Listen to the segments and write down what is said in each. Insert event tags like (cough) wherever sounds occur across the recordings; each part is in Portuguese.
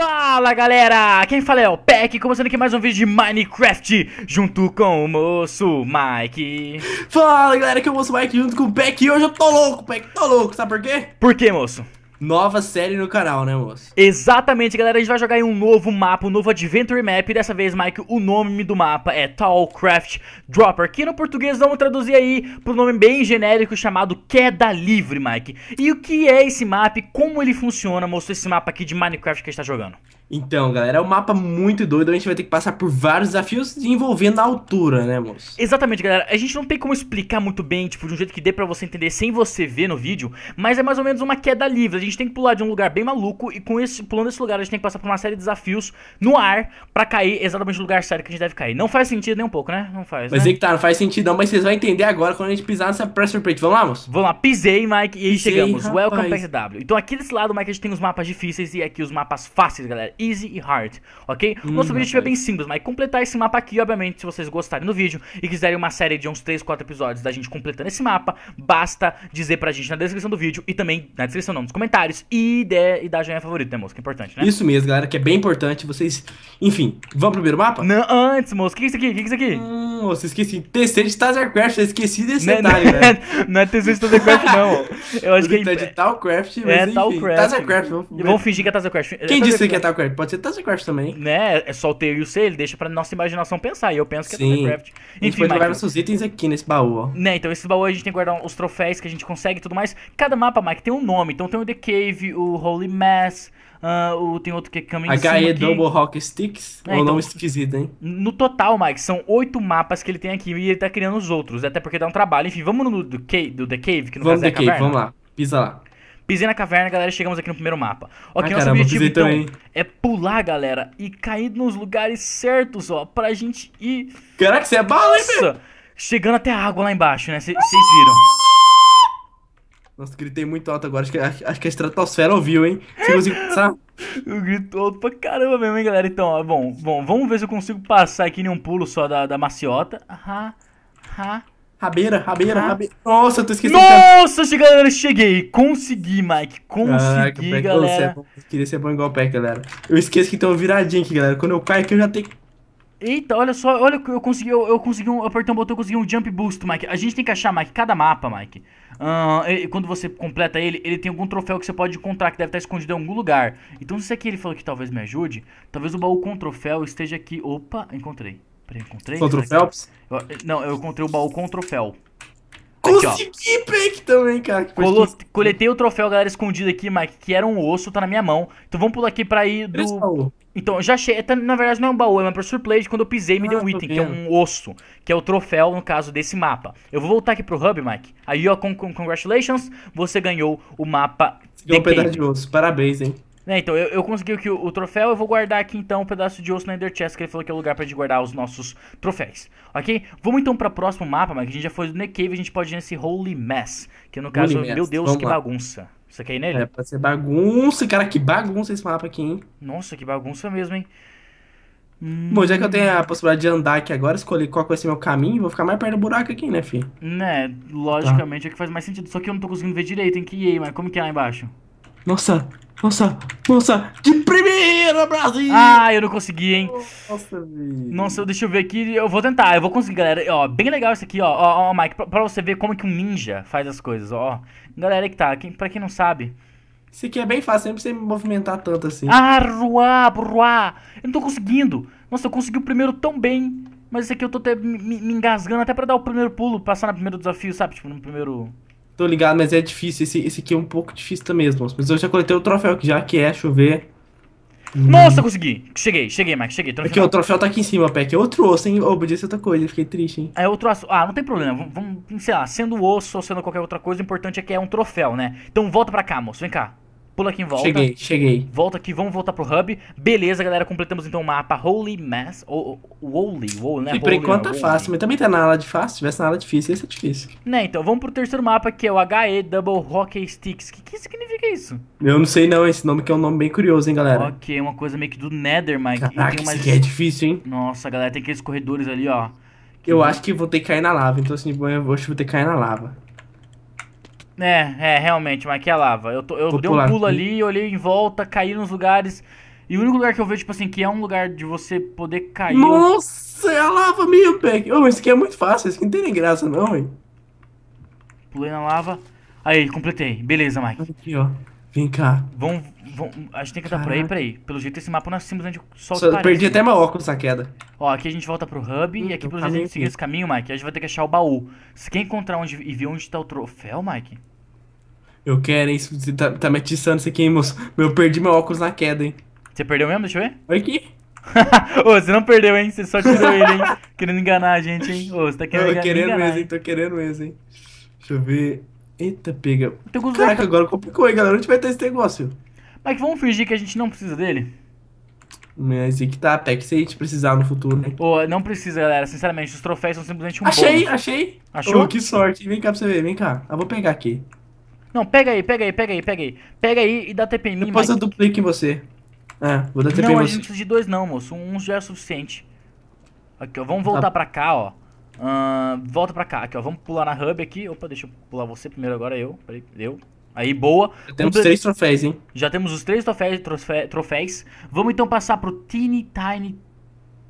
Fala galera, quem fala é o Peck, começando aqui mais um vídeo de Minecraft junto com o moço Mike. Fala galera, que é o moço Mike junto com o Peck e hoje eu tô louco, Peck, tô louco, sabe por quê? Por quê, moço? nova série no canal, né, moço? Exatamente, galera. A gente vai jogar em um novo mapa, um novo Adventure Map. E dessa vez, Mike, o nome do mapa é Tallcraft Dropper. Que no português vamos traduzir aí pro nome bem genérico chamado Queda Livre, Mike. E o que é esse mapa e como ele funciona, moço, esse mapa aqui de Minecraft que a gente tá jogando? Então, galera, é um mapa muito doido. A gente vai ter que passar por vários desafios envolvendo a altura, né, moço? Exatamente, galera. A gente não tem como explicar muito bem, tipo, de um jeito que dê para você entender sem você ver no vídeo, mas é mais ou menos uma queda livre. A gente tem que pular de um lugar bem maluco e com esse pulando esse lugar a gente tem que passar por uma série de desafios no ar para cair exatamente no lugar certo que a gente deve cair. Não faz sentido nem um pouco, né? Não faz. Mas né? é que tá, não faz sentido não, mas vocês vão entender agora quando a gente pisar nessa pressure plate. Vamos lá, moço? Vamos lá, pisei, Mike, e aí pisei, chegamos. Rapaz. Welcome back Então aqui desse lado, Mike, a gente tem os mapas difíceis e aqui os mapas fáceis, galera easy e hard, ok? O Nosso hum, objetivo é bem simples, mas completar esse mapa aqui, obviamente, se vocês gostarem do vídeo e quiserem uma série de uns 3, 4 episódios da gente completando esse mapa, basta dizer pra gente na descrição do vídeo e também na descrição, não, nos comentários e, de, e dar joinha favorito, né, moço? Que é importante, né? Isso mesmo, galera, que é bem importante vocês... Enfim, vamos pro primeiro mapa? Não, antes, moço, o que é isso aqui? O que é isso aqui? Hum, moço, esqueci. TC de Tazercraft, eu esqueci desse não, é, detalhe, não, é, velho. (laughs) Não é TC de Tazercraft, não. Eu acho que é... de é Talcraft, mas é, enfim. Talcraft. Talcraft. Vamos fingir que é Tazercraft. Quem disse que é Talcraft? pode ser Tassycraft também. Né, é solteiro e o C, ele deixa pra nossa imaginação pensar. E eu penso que é Tassycraft. Enfim, a gente pode nossos itens aqui nesse baú, ó. Né, então esse baú a gente tem que guardar os troféus que a gente consegue e tudo mais. Cada mapa, Mike, tem um nome. Então tem o The Cave, o Holy Mass, Uh, o, tem outro que é Coming HE Double Rock Sticks. É, é, um então, nome esquisito, hein? No total, Mike, são oito mapas que ele tem aqui e ele tá criando os outros. Até porque dá um trabalho. Enfim, vamos no do, do, The Cave, que no vamos caso é a caverna. Cave, vamos lá. Pisa lá. Pisei na caverna, galera, chegamos aqui no primeiro mapa. Ok, ah, nosso caramba, objetivo então também. é pular, galera, e cair nos lugares certos, ó, pra gente ir. Caraca, você é bala, hein, Nossa! Chegando até a água lá embaixo, né? Vocês viram. Nossa, gritei muito alto agora. Acho que, acho que a estratosfera ouviu, hein? Se consigo passar. (laughs) Eu grito alto pra caramba mesmo, hein, galera? Então, ó, bom, bom, vamos ver se eu consigo passar aqui em um pulo só da, da maciota. Ha, ha. Rabeira, rabeira, rabeira. Nossa, eu tô esquecendo. Nossa, que... galera, cheguei. Consegui, Mike. Consegui, Caraca, galera. Você, é queria ser bom igual o pé, galera. Eu esqueço que tem uma viradinha aqui, galera. Quando eu caio aqui, eu já tenho... Eita, olha só, olha, eu consegui, eu, eu consegui um, eu apertei um botão, eu consegui um jump boost, Mike. A gente tem que achar, Mike, cada mapa, Mike. Uh, quando você completa ele, ele tem algum troféu que você pode encontrar, que deve estar escondido em algum lugar. Então, se aqui ele falou que talvez me ajude, talvez o baú com troféu esteja aqui. Opa, encontrei. Peraí, encontrei? Contra o Eu, não, eu encontrei o baú com o troféu. Consegui Peck, também, cara. Colo que... Coletei o troféu, galera, escondido aqui, Mike, que era um osso, tá na minha mão. Então vamos pular aqui pra ir do. Então, já achei. É, tá, na verdade, não é um baú, é uma surpresa Quando eu pisei, me ah, deu um item, vendo. que é um osso, que é o troféu, no caso, desse mapa. Eu vou voltar aqui pro hub, Mike. Aí, ó, con con congratulations, você ganhou o mapa. Você ganhou um pedaço de osso. Parabéns, hein? Né, então, eu, eu consegui aqui o, o, troféu, eu vou guardar aqui então um pedaço de osso na Ender Chest, que ele falou que é o lugar pra gente guardar os nossos troféus, ok? Vamos então pra próximo mapa, mas que a gente já foi do Necave a gente pode ir nesse Holy Mess, que no caso, Holy meu mess. Deus, Vamos que lá. bagunça. Você quer ir nele? É, pode ser bagunça, cara, que bagunça esse mapa aqui, hein? Nossa, que bagunça mesmo, hein? Hum... Bom, já que eu hum. tenho a possibilidade de andar aqui agora, escolher qual vai ser meu caminho, vou ficar mais perto do buraco aqui, né, fi? Né, logicamente tá. é que faz mais sentido. Só que eu não tô conseguindo ver direito, hein? Que aí, mas como que é lá embaixo? Nossa, nossa, nossa, de primeira, Brasil! Ah, eu não consegui, hein? Nossa, velho. Nossa, deixa eu ver aqui. Eu vou tentar, eu vou conseguir, galera. Ó, bem legal isso aqui, ó. Ó, ó Mike, pra, pra, você ver como que um ninja faz as coisas, ó. Galera que tá, quem, pra quem não sabe. Isso aqui é bem fácil, sempre sem me movimentar tanto assim. Ah, ruá, ruá. Eu não tô conseguindo. Nossa, eu consegui o primeiro tão bem. Mas esse aqui eu tô até me, me engasgando até pra dar o primeiro pulo, passar no primeiro desafio, sabe? Tipo, no primeiro... Tô ligado, mas é difícil. Esse, esse aqui é um pouco difícil também, mesmo. Mas eu já coletei o troféu aqui já, que é chover. Nossa, hum. consegui! Cheguei, cheguei, Mike, cheguei. Tô aqui, é o troféu tá aqui em cima, Peck. É outro osso, hein? Ou oh, podia ser outra coisa, fiquei triste, hein? É outro osso. Ah, não tem problema. Vamos, vamos sei lá, sendo osso ou sendo qualquer outra coisa, o importante é que é um troféu, né? Então volta pra cá, moço. Vem cá pula aqui em volta. Cheguei, cheguei. Volta aqui, vamos voltar pro hub. Beleza, galera, completamos então o mapa Holy Mass. Ou, holy, Holy, né? E por enquanto tá fácil, mas também tá na ala de fácil. Se tivesse na ala difícil, ia ser difícil. Né, então vamos pro terceiro mapa, que é o HE Double Hockey Sticks. O que, que significa isso? Eu não sei não, esse nome que é um nome bem curioso, hein, galera. Ok, uma coisa meio que do Nether, Mike. Caraca, tem umas... isso aqui é difícil, hein? Nossa, galera, tem aqueles corredores ali, ó. Eu acho que vou ter que cair na lava, então assim, eu acho que vou ter que cair na lava. É, é, realmente, mas que é lava. Eu, tô, eu dei um pulo ali, olhei em volta, caí nos lugares. E o único lugar que eu vejo, tipo assim, que é um lugar de você poder cair. Nossa, é a lava meio pack. Oh, isso aqui é muito fácil, isso aqui não tem nem graça, não, hein? Pulei na lava. Aí, completei. Beleza, Mike. Aqui, ó. Vem cá. Vão, vão, a gente tem que andar por aí, peraí. Pelo jeito esse mapa não é simplesmente solta Só, Perdi né? até meu óculos na queda. Ó, aqui a gente volta pro hub hum, e aqui pelo jeito a gente seguir esse caminho, Mike, a gente vai ter que achar o baú. Se quer encontrar onde e ver onde tá o troféu, Mike? Eu quero, hein? Você tá, tá me atiçando isso aqui, hein, moço? Eu perdi meu óculos na queda, hein? Você perdeu mesmo? Deixa eu ver. Olha aqui. (laughs) Ô, você não perdeu, hein? Você só tirou ele, hein? Querendo enganar a gente, hein? Ô, você tá querendo, Ô, querendo enganar. Tô querendo mesmo, hein? Tô querendo mesmo, hein? Deixa eu ver. Eita, pega. Pegou Caraca, agora complicou, hein, galera? Onde vai ter esse negócio? Mas vamos fingir que a gente não precisa dele? Mas e é que tá, até que se a gente precisar no futuro, né? Pô, não precisa, galera. Sinceramente, os troféus são simplesmente um Achei, bônus. achei. Achou? Oh, que sorte. Vem cá pra você ver, vem cá. Eu ah, vou pegar aqui. Não, pega aí, pega aí, pega aí, pega aí. Pega aí e dá TP em mim, Depois Mike. eu em você. É, vou dar TP não, em você. Não, a gente precisa de dois não, moço. Um já é suficiente. Aqui, ó. Vamos voltar tá. pra cá, ó. Uh, volta pra cá, aqui, ó. Vamos pular na hub aqui. Opa, deixa eu pular você primeiro agora, eu. Peraí, eu. Aí, boa. Já temos Conta... três troféus, hein? Já temos os três troféus. Trofé... troféus. Vamos então passar pro Teeny Tiny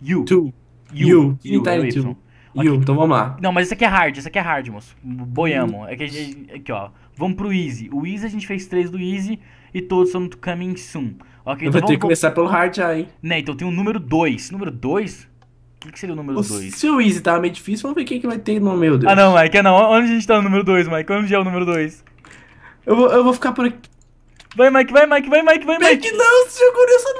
You. Two. You. you. Teeny é you, Tiny Two. You, então vamos lá. Não, mas isso aqui é hard, isso aqui é hard, moço. Boiamo. É hum. Aqui, é aqui, ó. Vamos pro Easy. O Easy a gente fez três do Easy e todos são do Coming Soon. Ok, então vou vamos... ter que começar pelo hard já, hein? Né, então tem o número dois, Número dois o que seria o número 2? Se o Easy tava meio difícil, vamos ver quem que vai ter no meu Deus. Ah não, Mike, é não. Onde a gente tá no número 2, Mike? Onde é o número 2? Eu vou, eu vou ficar por aqui. Vai, Mike, vai, Mike, vai, Mike, vai, Mike. Mike, não, você jogou nessa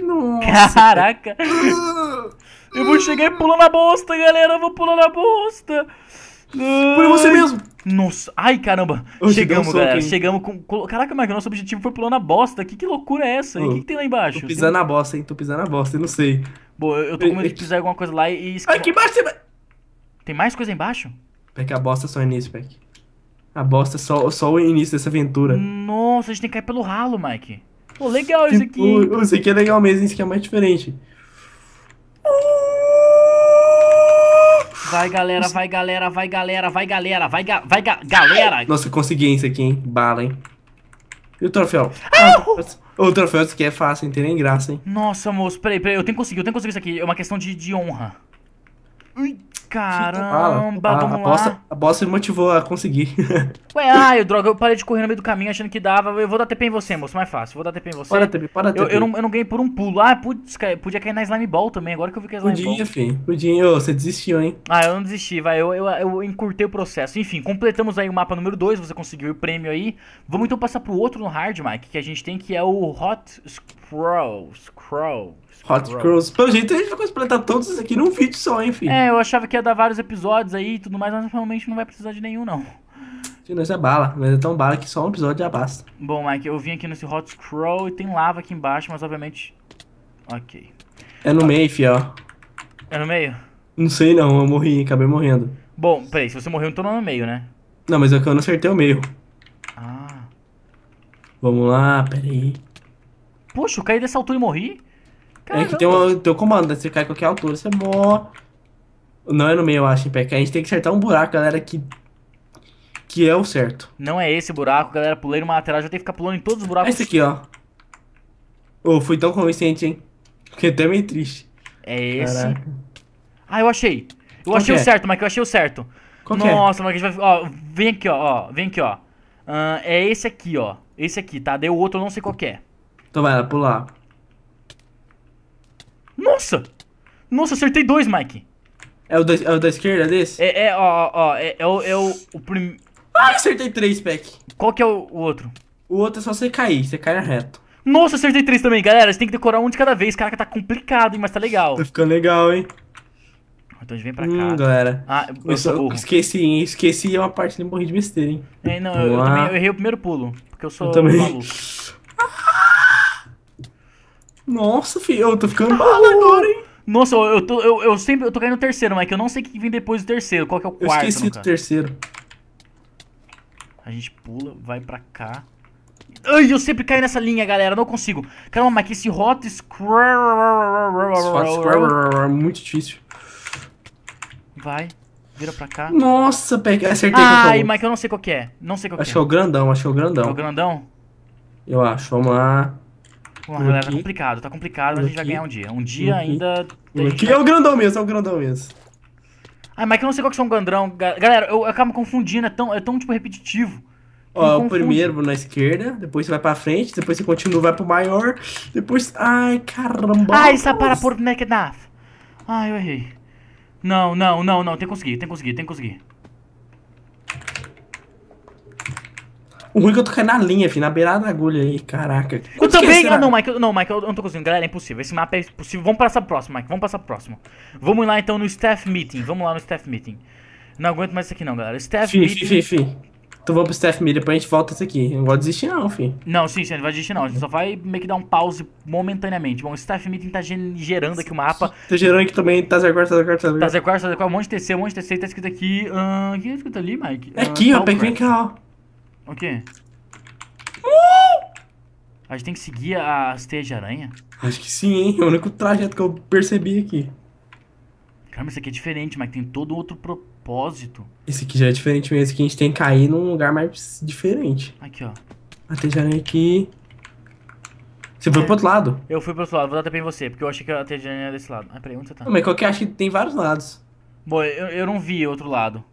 nojeira, que nojo, velho. Caraca. (laughs) eu vou chegar e pular na bosta, galera. Eu vou pular na bosta. Por você mesmo. Nossa, ai caramba. chegamos, um galera. É, chegamos com. Caraca, Marco, nosso objetivo foi pular na bosta. Que, que loucura é essa? O que, que, tem lá embaixo? Tô pisando tem... na bosta, hein? Tô pisando na bosta, eu não sei. Bom, eu tô com medo de pisar alguma coisa lá e. Esquivar. Aqui embaixo tem... tem mais coisa embaixo? Peck, a bosta é só o início. Peck. A bosta é só, só o início dessa aventura. Nossa, a gente tem que cair pelo ralo, Mike. Pô, legal tipo, isso aqui. Isso aqui é legal mesmo, isso aqui é mais diferente. Vai, galera, vai, galera, vai, galera, vai, galera, vai, ga, vai, ga, galera. Nossa, consegui isso aqui, hein? Bala, hein? E o troféu? Ah, ah o troféu isso aqui é fácil, não tem nem graça, hein? Nossa, moço, peraí, peraí. Eu tenho que conseguir, eu tenho que conseguir isso aqui. É uma questão de, de honra. Ui. Caramba, ah, vamos a, bossa, lá. A bossa me motivou a conseguir. (laughs) Ué, ai, droga, eu parei de correr no meio do caminho achando que dava. Eu vou dar TP em você, moço, mais fácil. Vou dar TP em você. Para TP, para TP. Eu, eu, não, eu não ganhei por um pulo. Ah, putz, podia cair na Slime Ball também, agora que eu vi que é Slime Ball. Podia, filho. Podia, oh, você desistiu, hein? Ah, eu não desisti, vai. Eu, eu, eu encurtei o processo. Enfim, completamos aí o mapa número 2, você conseguiu o prêmio aí. Vamos então passar pro outro no hard, Mike, que a gente tem, que é o Hot Scroll. Scroll. Hot Scroll. Pelo jeito a gente vai completar todos aqui num vídeo só, hein, filho? É, eu achava que ia dar vários episódios aí e tudo mais, mas realmente não vai precisar de nenhum, não. sim nós é bala, mas é tão bala que só um episódio já basta. Bom, Mike, eu vim aqui nesse hot scroll e tem lava aqui embaixo, mas obviamente. Ok. É no meio, fiel. É no meio? Não sei não, eu morri, acabei morrendo. Bom, peraí, se você morreu, então não é no meio, né? Não, mas é que eu não acertei o meio. Ah. Vamos lá, peraí. Poxa, eu caí dessa altura e morri? Caramba. É que tem o teu comando, né? você cai a qualquer altura, você morre. Não é no meio, eu acho, Peck. A gente tem que acertar um buraco, galera, que. Que é o certo. Não é esse buraco, galera. Pulei numa lateral, já tem que ficar pulando em todos os buracos. É esse aqui, ó. Ô, oh, fui tão convincente, hein? Fiquei até meio triste. É esse. Caraca. Ah, eu achei. Eu Qual achei é? o certo, Mike, eu achei o certo. Qual é? Nossa, é? Mike, a gente vai. Ó, vem aqui, ó, Vem aqui, ó. Uh, é esse aqui, ó. Esse aqui, tá? Deu outro não sei qual é. Então vai lá, pular. Nossa! Nossa, acertei dois, Mike. É o da, é o da esquerda desse? É, é ó, ó, é, é o, é o, o primeiro... Ah, acertei três, Peck. Qual que é o, o, outro? O outro é só você cair, você cai reto. Nossa, acertei três também, galera. Você tem que decorar um de cada vez. Caraca, tá complicado, hein, mas tá legal. Tá ficando legal, hein. Então a gente vem pra hum, cá. Hum, galera. Ah, eu, eu, eu esqueci, hein? Esqueci é uma parte de morri de besteira, hein? É, não, eu, eu, também, eu errei o primeiro pulo. Porque eu sou eu também. maluco. (laughs) Nossa, filho, eu tô ficando bala agora, hein? Nossa, eu, tô, eu, eu sempre eu tô caindo no terceiro, Mike. É eu não sei o que vem depois do terceiro. Qual que é o quarto? Eu esqueci do terceiro. A gente pula, vai pra cá. Ai, eu sempre caio nessa linha, galera. Não consigo. Calma, Mike, esse Hot Square. é muito difícil. Vai, vira pra cá. Nossa, peguei. acertei. É Ai, Mike, eu não sei qual que é. Não sei qual acho que é. Acho que é o grandão, acho que é o grandão. É o grandão? Eu acho, vamos lá. Vamos galera, tá complicado, tá complicado, mas a gente vai ganhar um dia. Um dia ainda... aqui é o grandão mesmo, é o grandão mesmo. Ai, mas que eu não sei qual que é o grandão. Galera, eu, eu acabo confundindo, é tão, é tão tipo, repetitivo. Ó, o primeiro na esquerda, depois você vai pra frente, depois você continua, vai pro maior, depois... Ai, caramba. Ai, está para por McDuff. Ai, eu errei. Não, não, não, não, tem que conseguir, tem que conseguir, tem que conseguir. O ruim é que eu tô caindo na linha, filho, na beirada da agulha aí, caraca. eu também. Ah, não, Mike, eu, não, Mike, eu não tô conseguindo. Galera, é impossível. Esse mapa é impossível. Vamos passar pro próximo, Mike. Vamos passar pro próximo. Vamos lá então no staff meeting. Vamos lá no staff meeting. Não aguento mais isso aqui, não, galera. Staff fi, meeting. Fi, fi, fi. Tu vamos pro staff meeting, depois a gente volta isso aqui. não vou desistir, não, fi. Não, sim, sim, a gente vai desistir, não. A gente só vai meio que dar um pause momentaneamente. Bom, o staff meeting tá gerando aqui o mapa. Tá gerando aqui também, tá zero quarto, tá zero tá zero quarto. Tá tá um monte de TC, um monte de TC. Tá escrito aqui. Uh, o que tá escrito ali, Mike? É ah, aqui, uh, ó, vem cá, ó. O quê? Uh! A gente tem que seguir as teias de aranha? Acho que sim, hein? É o único trajeto que eu percebi aqui. Caramba, esse aqui é diferente, mas tem todo outro propósito. Esse aqui já é diferente mesmo. Esse aqui a gente tem que cair num lugar mais diferente. Aqui, ó. A teia de aranha aqui... Você foi pro outro lado. Eu fui pro outro lado, vou dar TP em você, porque eu achei que a teia de aranha era desse lado. Ah, peraí, onde você tá? Não, mas qualquer é acho que tem vários lados. Bom, eu, eu não vi outro lado.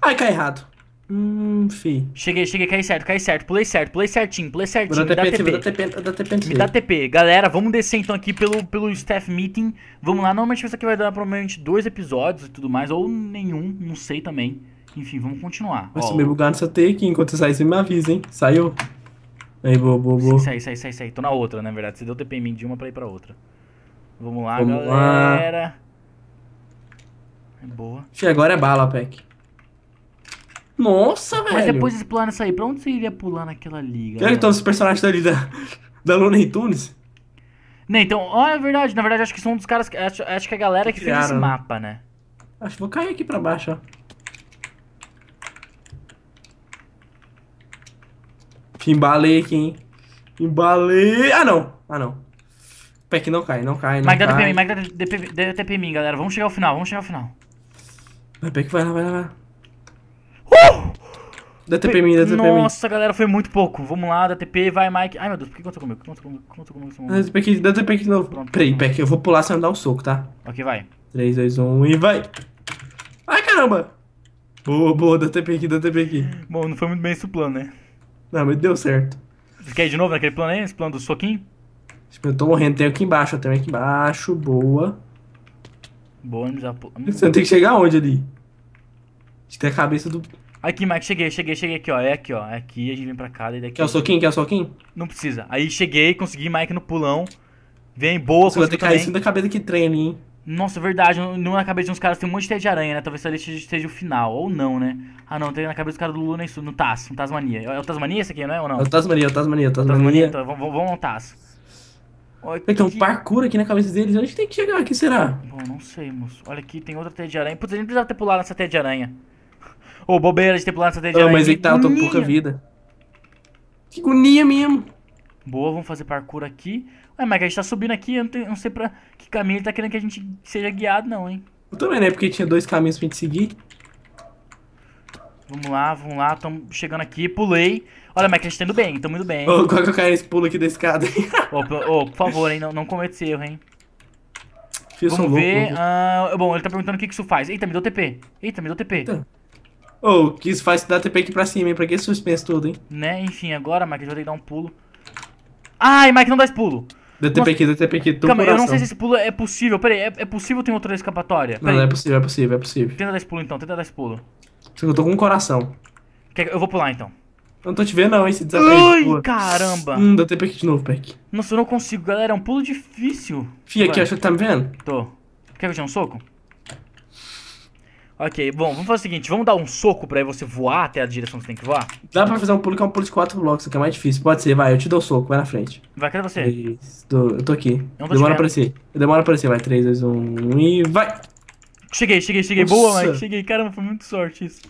Ai, cai errado. Hum, fi. Cheguei, cheguei, caí certo, caí certo, pulei certo, pulei certinho, pulei certinho. Me dá TP, me dá TP, dá TP. dá TP. Galera, vamos descer então aqui pelo, pelo staff meeting. Vamos lá, normalmente isso aqui vai dar provavelmente dois episódios e tudo mais, ou nenhum, não sei também. Enfim, vamos continuar. vai subir me bugar nessa take, enquanto você sai, você me avisa, hein? Saiu. Aí, boa, boa, boa. Sai, sai, sai, sai. Tô na outra, na verdade. Você deu TP em mim de uma pra ir pra outra. Vamos lá, vamos galera. Lá. É boa. Fih, agora é bala, Peck. Nossa, velho. Mas depois desse plano sair, pra onde você iria pular naquela liga? É que né? todos os personagens ali da, (laughs) da Looney Tunes. Né, então, ó, é verdade. Na verdade, acho que são um dos caras. Que, acho, acho que é a galera que, que fez esse né? mapa, né? Acho que vou cair aqui pra baixo, ó. Embalei aqui, hein? Embalei. Ah, não. Ah, não. Pé que não cai, não cai, não Magda cai. TP em mim, galera. Vamos chegar ao final, vamos chegar ao final. Vai, pé que vai lá, vai lá, vai lá. Da TP mim, da TP Nossa, galera, foi muito pouco. Vamos lá, da TP, vai, Mike. Ai, meu Deus, por que aconteceu comigo? O que aconteceu comigo? Da TP aqui, da TP aqui de novo. Peraí, Peck, eu vou pular não dar um soco, tá? Ok, vai. 3, 2, 1 e vai. Ai, caramba. Boa, boa, da TP aqui, da TP aqui. Bom, não foi muito bem esse plano, né? Não, mas deu certo. Você quer ir de novo naquele plano aí? Esse plano do soquinho? Tipo, eu tô morrendo, tem aqui embaixo, tem aqui embaixo, boa. Boa, não já... Você não tem que chegar onde ali? Acho que tem a cabeça do... Aqui, Mike, cheguei, cheguei, cheguei aqui, ó. É aqui, ó. É aqui, a gente vem pra cá, daí daqui. Quer o soquinho? Quer o soquinho? Não precisa. Aí cheguei, consegui Mike no pulão. Vem, boa, Você vai ter que cair em cima da cabeça que treine, hein? Nossa, verdade, não na cabeça de uns caras tem um monte de teia de aranha, né? Talvez ali esteja o final, ou não, né? Ah, não, tem na cabeça do cara do Lula nem no Tasso, no Tasmania. É o Tasmania esse aqui, não é? Ou não? É o Tasmania, é o Tasmania, é o Tasmania. Tasmania então, vamos, vamos ao Tasso. Olha, tem um parkour aqui na cabeça deles, onde tem que chegar aqui, será? Bom, não sei, moço. Olha aqui, tem outra teia de aranha. Putz, a gente precisava ter pulado nessa teia de aranha. Ô, bobeira de ter pulado de TGA. Não, mas aí é tá, eu tô com pouca vida. Que agonia mesmo. Boa, vamos fazer parkour aqui. Ué, mas a gente tá subindo aqui, eu não, sei pra que caminho ele tá querendo que a gente seja guiado, não, hein? Eu também, né? Porque tinha dois caminhos pra gente seguir. Vamos lá, vamos lá, Tamo chegando aqui, pulei. Olha, mas a gente tá indo bem, estamos indo bem. Ô, qual que eu é caio nesse pulo aqui da escada, hein? Ô, oh, por favor, hein, não, não cometa esse erro, hein? Fiz vamos um ver. vamos ver. Ah, bom, ele tá perguntando o que, que isso faz. Eita, me deu TP. Eita, me deu TP. Eita. Ô, que Kiss faz dar TP aqui pra cima, hein? Pra que suspense todo, hein? Né, enfim, agora, Mike, eu já que dar um pulo. Ai, Mike, não dá esse pulo. Dá TP aqui, dá TP aqui, tô Calma, eu não sei se esse pulo é possível. Peraí, é, é possível ter outra escapatória? Não, não, é possível, é possível, é possível. Tenta dar esse pulo então, tenta dar esse pulo. Eu tô com um coração. Quer, eu vou pular então. Eu não tô te vendo não, esse desafio. Ai, Pula. caramba. Hum, dá TP aqui de novo, Peck. Nossa, eu não consigo, galera, é um pulo difícil. Fia, aqui, acho que tá me vendo. Tô. Quer que eu te dê um soco? Ok, bom, vamos fazer o seguinte, vamos dar um soco pra você voar até a direção que você tem que voar? Dá pra fazer um pulo que é um pulo de quatro blocos, que é mais difícil. Pode ser, vai, eu te dou o soco, vai na frente. Vai, cadê você? eu tô aqui. Eu tô Demora pra si. Demora pra si, vai. 3, 2, 1 e vai! Cheguei, cheguei, cheguei. Nossa. Boa, Mike, cheguei. Caramba, foi muito sorte isso.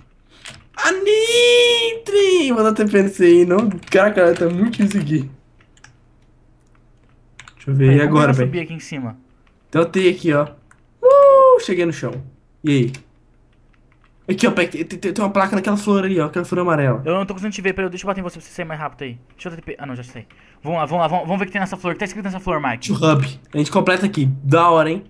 Anitre! Mano, TPNC aí, não. Caraca, cara, tá muito aqui. Deixa eu ver, e agora, velho? Eu subi aqui em cima. Então eu tenho aqui, ó. Uh, cheguei no chão. E aí? Aqui, ó, tem, tem uma placa naquela flor ali, ó, aquela flor amarela. Eu não tô conseguindo te ver, peraí, deixa eu bater em você pra você sair mais rápido aí. Deixa eu TP. Ah, não, já sei. Vamos lá, vamos lá, vamos, ver o que tem nessa flor. O que tá escrito nessa flor, Mike? O hub. A gente completa aqui. Da hora, hein?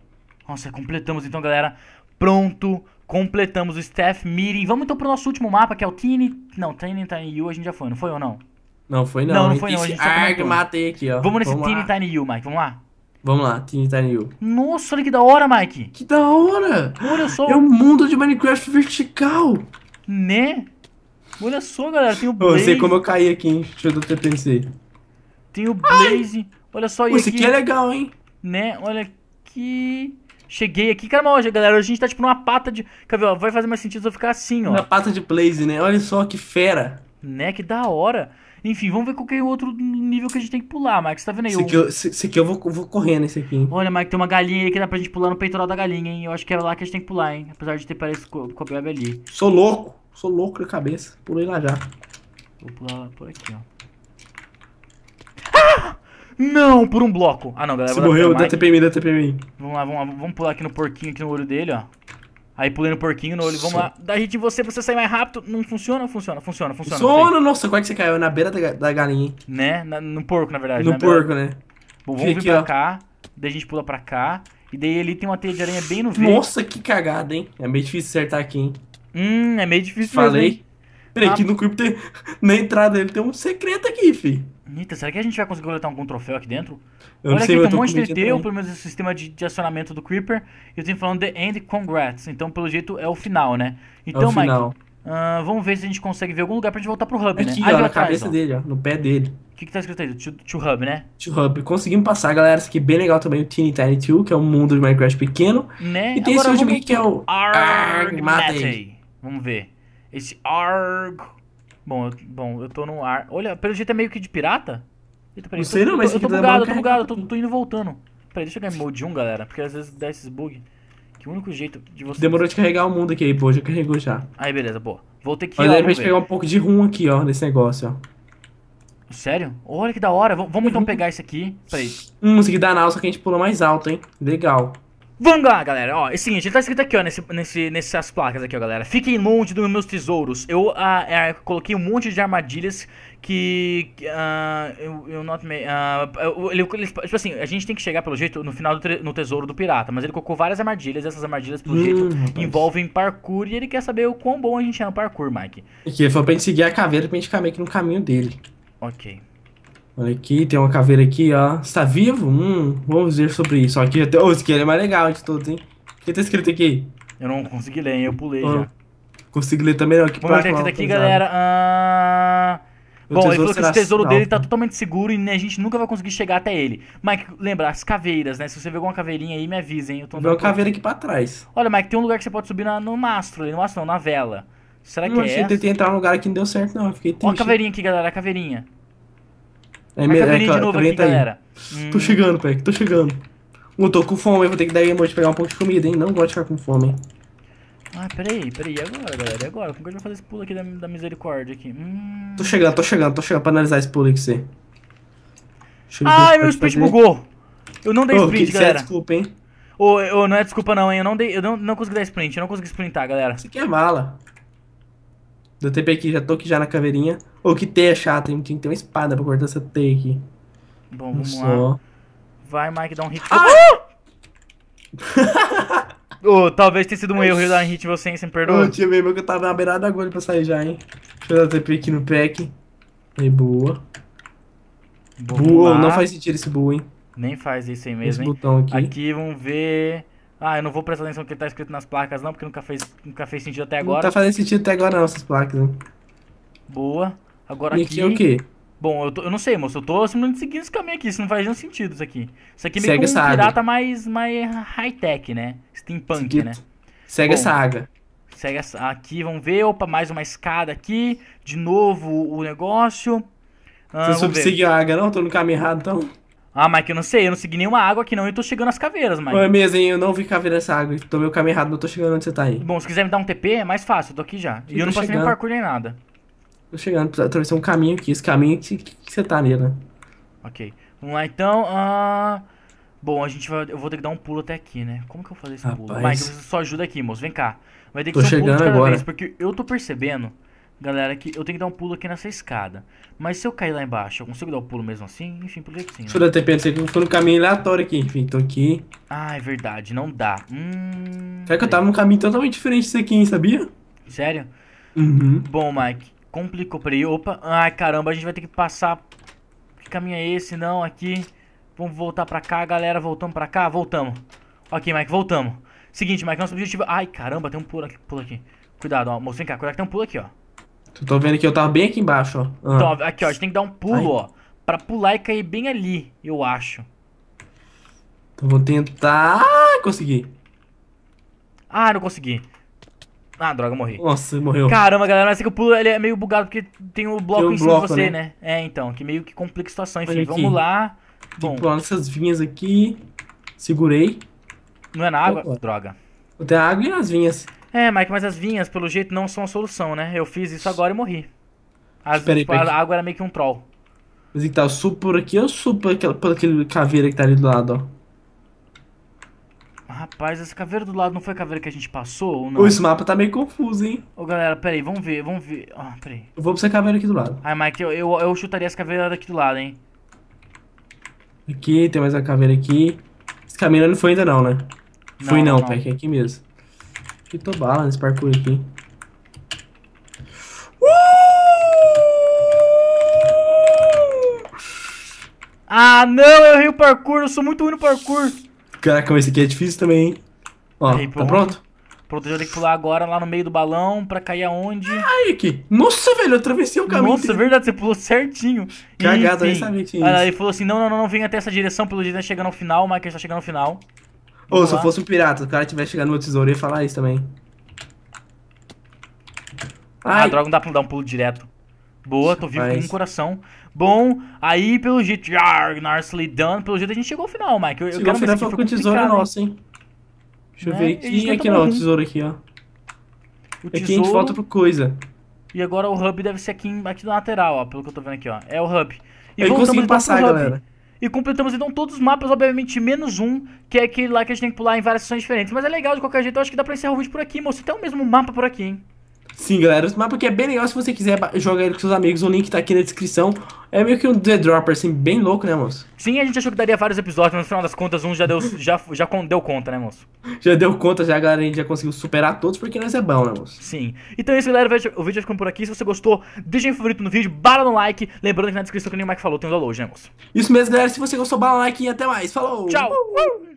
Nossa, completamos então, galera. Pronto, completamos o staff meeting. Vamos então pro nosso último mapa, que é o Tiny. Não, Tiny Tiny tá U a gente já foi, não foi ou não? Não foi não. Não, não foi não. A gente já tá matei aqui, ó. Vamos nesse vamos Tiny Tiny tá U, Mike, vamos lá. Vamos lá, Teeny Nossa, olha que da hora, Mike. Que da hora! Olha só. É um mundo de Minecraft vertical. Né? Olha só, galera, tem o Blaze. Eu sei como eu caí aqui, hein? Deixa eu até pensar. Tem o Blaze. Olha só, isso. Esse aqui é legal, hein? Né? Olha aqui. Cheguei aqui, cara, hoje, galera, a gente tá tipo numa pata de... Quer ver, ó, vai fazer mais sentido eu ficar assim, ó. Na pata de Blaze, né? Olha só que fera. Né? Que da hora. Enfim, vamos ver qual que é o outro nível que a gente tem que pular, Mike. Você tá vendo aí? Esse aqui eu, esse, aqui eu vou, vou correndo, nesse aqui. Olha, Mike, tem uma galinha aí que dá pra gente pular no peitoral da galinha, hein? Eu acho que é lá que a gente tem que pular, hein? Apesar de ter parecido com o cobweb ali. Sou louco. Sou louco de cabeça. Pulei lá já. Vou pular por aqui, ó. Ah! Não, por um bloco. Ah, não, galera. Você morreu, dá mim, dá TPM. Vamos lá, vamos lá. Vamos pular aqui no porquinho, aqui no olho dele, ó. Aí pulei no porquinho, no olho, vamos lá. Da gente você, pra você sair mais rápido. Não funciona, funciona, funciona, funciona. Sono, nossa, qual é que você caiu? Na beira da, da galinha, hein? Né? Na, no porco, na verdade. No na né? porco, beira. né? Bom, vamos Fica vir aqui, pra ó. cá. Daí a gente pula pra cá. E daí ali tem uma teia de aranha bem no verde. Nossa, que cagada, hein? É meio difícil acertar aqui, hein? Hum, é meio difícil Falei. Mesmo, Peraí, ah, aqui no cripto tem... (laughs) Na entrada dele tem um secreto aqui, fi. Eita, será que a gente vai conseguir coletar algum troféu aqui dentro? Eu Olha sei, aqui, tem um monte de DT, pelo menos o sistema de, de, acionamento do Creeper. E eu tenho falando The End Congrats. Então, pelo jeito, é o final, né? Então, é final. Mike, uh, ah, vamos ver se a gente consegue ver algum lugar pra gente voltar pro Hub, aqui, né? Ó, na atrás, cabeça ó. dele, ó, no pé dele. O que, que tá escrito aí? To, to Hub, né? To Hub. Conseguimos passar, galera. Isso aqui é bem legal também, o Teeny Tiny 2, que é um mundo de Minecraft pequeno. Né? E tem Agora, esse último aqui que é o Arg Matei. Vamos ver. Esse Arg Bom, eu, bom, eu tô no ar. Olha, pelo jeito é meio que de pirata? Eita, peraí, não sei tô, não, mas eu tô, bugado, eu tô é? bugado, eu tô, tô indo e voltando. Peraí, deixa eu ganhar mode 1, galera, porque às vezes dá esses bugs. Que o único jeito de você... Demorou de carregar o mundo aqui aí, pô, já carregou já. Aí, beleza, boa. Vou ter que... Olha, deve pegar um pouco de rum aqui, ó, nesse negócio, ó. Sério? Olha que da hora. vamos então uhum. pegar isso aqui. Peraí. Hum, isso aqui dá náusea que a gente pula mais alto, hein? Legal. Vamos lá, galera. Ó, é o seguinte, tá escrito aqui, ó, nesse, nesse, nessas placas aqui, ó, galera. Fiquem longe dos meus tesouros. Eu ah, é, coloquei um monte de armadilhas que... Ah, eu, eu not me, ah, ele, ele, tipo assim, a gente tem que chegar, pelo jeito, no final do no tesouro do pirata. Mas ele colocou várias armadilhas. Essas armadilhas, pelo hum, jeito, rapaz. envolvem parkour. E ele quer saber o quão bom a gente é no parkour, Mike. Porque foi pra gente seguir a caveira pra gente ficar meio que no caminho dele. Ok. Aqui tem uma caveira aqui, ó. Está vivo? Hum, vamos ver sobre isso. Aqui até. Oh, esse é mais legal de todos, hein? O que tá escrito aqui? Eu não consegui ler, eu pulei oh, já. Consegui ler também, ó. Que Vamos ler é tá aqui, galera. Ah... Bom, ele falou que esse tesouro dele tá totalmente seguro e a gente nunca vai conseguir chegar até ele. Mike, lembra, as caveiras, né? Se você vê alguma caveirinha aí, me avisa, hein? Eu tô uma caveira aqui pra trás. Olha, Mike, tem um lugar que você pode subir na, no mastro, no mastro não, na vela. Será que não, é? Eu tentei entrar num lugar que não deu certo, não. Eu fiquei triste. Olha a caveirinha aqui, galera, a caveirinha. É merda é, de novo aqui, tá galera. Hum. Tô chegando, Peck, tô chegando. Eu tô com fome, eu vou ter que dar emoji pegar um pouco de comida, hein? Não gosto de ficar com fome, hein? Ah, peraí, peraí, e agora, galera? E agora? Como que a gente vai fazer esse pulo aqui da, da misericórdia aqui? Hum... Tô chegando, tô chegando, tô chegando pra analisar esse pulo aqui, você. Ai, meu sprint bugou! Eu não dei oh, sprint, que, é? galera. É desculpa, hein? oh, oh, não é desculpa não, hein? Eu não, dei, eu não, não consegui dar sprint, eu não consegui sprintar, galera. Isso aqui é mala. Do TP aqui, já tô aqui já na caveirinha. Ô, que teia chata, hein? tem que ter uma espada pra cortar essa teia aqui. Bom, vamos Só. lá. Vai, Mike, dá um hit. Ah! oh, (laughs) talvez tenha sido um erro eu dar um hit em você, hein? Você me perdoa? Ô, oh, tio, que eu tava na beirada agora pra sair já, hein? Deixa eu dar TP aqui no pack. Aí, é, boa. Boa, não faz sentido esse boa, hein? Nem faz isso aí mesmo, Esse hein? Botão aqui. aqui, vamos ver... Ah, eu não vou prestar atenção no que tá escrito nas placas, não, porque nunca fez, nunca fez sentido até agora. Não tá fazendo sentido até agora, não, essas placas. Né? Boa. Agora e aqui. É o quê? Bom, eu, tô, eu não sei, moço. Eu tô simplesmente seguindo esse caminho aqui. Isso não faz nenhum sentido, isso aqui. Isso aqui é meio Segue um pirata mais, mais high-tech, né? Steampunk, Seguido. né? Segue essa água. Segue essa. Aqui, vamos ver. Opa, mais uma escada aqui. De novo o negócio. Ah, Você soube seguir a água, não? Tô no caminho errado, então. Ah, Mike, eu não sei, eu não segui nenhuma água aqui não, e tô chegando às caveiras, Mike. É mesmo, hein? Eu não vi caveira nessa água, tomei o caminho errado, não tô chegando onde você tá aí. Bom, se quiser me dar um TP, é mais fácil, eu tô aqui já. Eu e eu não passei chegando. nem parkour nem nada. Tô chegando, precisa atravessar um caminho aqui, esse caminho que, que, que você tá nele, né? Ok, vamos lá então, ah... Bom, a gente vai, eu vou ter que dar um pulo até aqui, né? Como que eu vou fazer esse Rapaz. pulo? Mike, eu preciso só ajuda aqui, moço, vem cá. Vai ter que tô ser um chegando pulo de cada agora. vez, porque eu tô percebendo galera, que eu tenho que dar um pulo aqui nessa escada. Mas se eu cair lá embaixo, eu consigo dar o um pulo mesmo assim? Enfim, por que sim? Né? Fura, TP, que foi no caminho aleatório aqui, enfim, tô aqui. Ah, é verdade, não dá. Hum. Será que eu tava é. num caminho totalmente diferente desse aqui, hein, sabia? Sério? Uhum. Bom, Mike, complicou. Peraí, opa. Ai, caramba, a gente vai ter que passar. Que caminho é esse? Não, aqui. Vamos voltar pra cá, galera. Voltamos pra cá? Voltamos. Ok, Mike, voltamos. Seguinte, Mike, nosso objetivo... Ai, caramba, tem um pulo aqui. Pulo aqui. Cuidado, ó. Moço, vem cá. Cuidado que tem um pulo aqui, ó. Tu tá vendo que eu tava bem aqui embaixo, ó. Ah. Então, aqui, ó, a gente tem que dar um pulo, ó. Pra pular e cair bem ali, eu acho. Então vou tentar... Ah, consegui. Ah, não consegui. Ah, droga, morri. Nossa, morreu. Caramba, galera, mas que o pulo ele é meio bugado porque tem o um bloco tem um em cima bloco, de você, né? né? É, então, que meio que complica a situação. Enfim, vamos lá. Bom. Tem pular nessas vinhas aqui. Segurei. Não é na água? Opa. Droga. Tem água e as vinhas. É, Mike, mas as vinhas, pelo jeito, não são a solução, né? Eu fiz isso agora e morri. As, peraí, A água era meio que um troll. Mas então, eu subo por aqui ou subo por, aquela, por aquele caveira que tá ali do lado, ó? Rapaz, essa caveira do lado não foi a caveira que a gente passou ou não? Esse mapa tá meio confuso, hein? Ô galera, peraí, vamos ver, vamos ver. Ah, peraí. Eu vou pra essa caveira aqui do lado. Ai, Mike, eu, eu, eu chutaria essa caveira daqui do lado, hein? Aqui, tem mais uma caveira aqui. Esse caminho não foi ainda não, né? Não, não, não, não. é aqui mesmo. Acho que tô bala nesse parkour aqui. Uh! Ah, não, eu errei o parkour, eu sou muito ruim no parkour. Caraca, mas esse aqui é difícil também, hein? Ó, Aí, tá pronto? Pronto, eu já tenho que pular agora lá no meio do balão pra cair aonde. Ai, aqui. Nossa, velho, eu atravessei o caminho. Nossa, verdade, você pulou certinho. Cagado, Enfim, né? que tinha isso. Aí ele falou assim, não, não, não, não, vem até essa direção, pelo jeito tá né? chegando ao final, o Michael tá chegando ao final. Ou oh, se eu fosse um pirata, o cara tivesse chegado no meu tesouro, eu ia falar isso também. Ah, Ai. Ah, droga, não dá pra dar um pulo direto. Boa, tô vivo com um coração. Bom, aí pelo jeito. Narsley Dunn, pelo jeito a gente chegou ao final, Mike. Eu, eu chegou quero final foi com o tesouro hein? nosso, hein? Deixa né? eu ver. E aqui não, o tesouro aqui, ó. O tesouro... Aqui a gente volta pro coisa. E agora o hub deve ser aqui, aqui na lateral, ó, pelo que eu tô vendo aqui, ó. É o hub. E eu consegui então passar, galera. E completamos então todos os mapas, obviamente menos um, que é aquele lá que a gente tem que pular em várias sessões diferentes. Mas é legal de qualquer jeito, eu acho que dá pra encerrar o vídeo por aqui, moço. Até o mesmo mapa por aqui, hein. Sim, galera, mas porque é bem legal se você quiser jogar ele com seus amigos, o link tá aqui na descrição. É meio que um The Dropper, assim, bem louco, né, moço? Sim, a gente achou que daria vários episódios, mas no final das contas, um já deu, (laughs) já, já deu conta, né, moço? Já deu conta, já, galera, a gente já conseguiu superar todos, porque nós é bom, né, moço? Sim. Então é isso, galera, o vídeo vai ficando por aqui. Se você gostou, deixa um favorito no vídeo, bala no like. Lembrando que na descrição, que nem o Mike falou, tem os downloads, né, moço? Isso mesmo, galera, se você gostou, bala no like e até mais. Falou! Tchau! Uh!